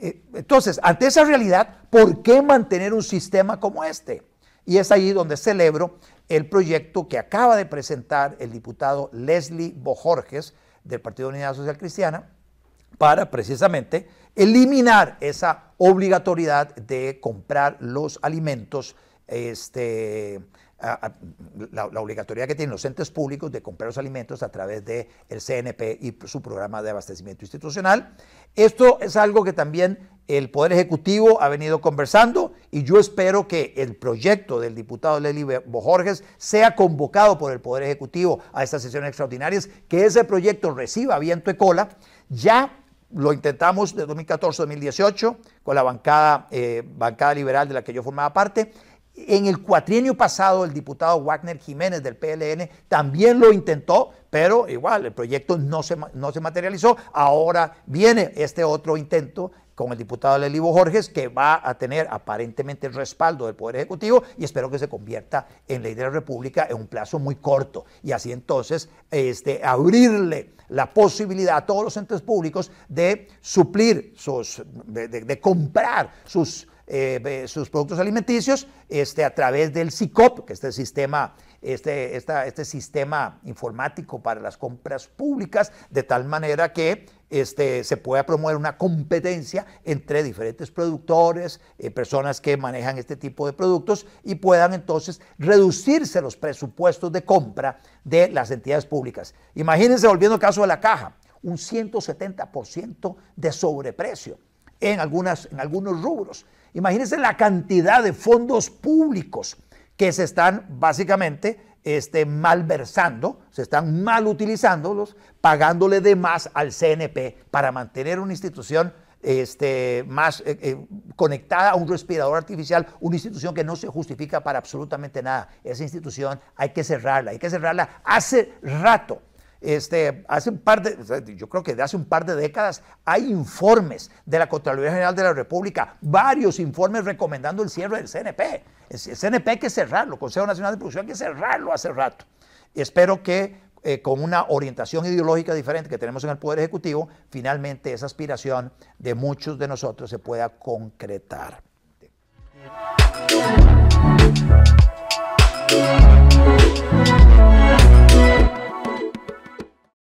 Eh, entonces, ante esa realidad, ¿por qué mantener un sistema como este? Y es ahí donde celebro el proyecto que acaba de presentar el diputado Leslie Bojorges del Partido de Unidad Social Cristiana para precisamente eliminar esa obligatoriedad de comprar los alimentos este, la, obligatoriedad que tienen los entes públicos de comprar los alimentos a través del el CNP y su programa de abastecimiento institucional. Esto es algo que también el Poder Ejecutivo ha venido conversando y yo espero que el proyecto del diputado Lely Bojorges sea convocado por el Poder Ejecutivo a estas sesiones extraordinarias, que ese proyecto reciba viento y cola. Ya lo intentamos de 2014-2018 con la bancada, eh, bancada liberal de la que yo formaba parte en el cuatrienio pasado, el diputado Wagner Jiménez del PLN también lo intentó, pero igual el proyecto no se, no se materializó. Ahora viene este otro intento con el diputado Lelivo Jorges, que va a tener aparentemente el respaldo del Poder Ejecutivo y espero que se convierta en ley de la República en un plazo muy corto. Y así entonces este, abrirle la posibilidad a todos los entes públicos de suplir sus, de comprar sus eh, sus productos alimenticios este, a través del SICOP, que es este sistema, este, sistema informático para las compras públicas, de tal manera que este, se pueda promover una competencia entre diferentes productores, eh, personas que manejan este tipo de productos y puedan entonces reducirse los presupuestos de compra de las entidades públicas. Imagínense, volviendo al caso de la caja, un 170% de sobreprecio en, algunas, en algunos rubros. Imagínense la cantidad de fondos públicos que se están básicamente este, malversando, se están mal utilizándolos, pagándole de más al CNP para mantener una institución este, más eh, eh, conectada a un respirador artificial, una institución que no se justifica para absolutamente nada. Esa institución hay que cerrarla, hay que cerrarla hace rato. Este, hace un par de, yo creo que de hace un par de décadas hay informes de la Contraloría General de la República, varios informes recomendando el cierre del CNP. El CNP hay que cerrarlo, el Consejo Nacional de Producción hay que cerrarlo hace rato. Espero que eh, con una orientación ideológica diferente que tenemos en el Poder Ejecutivo, finalmente esa aspiración de muchos de nosotros se pueda concretar.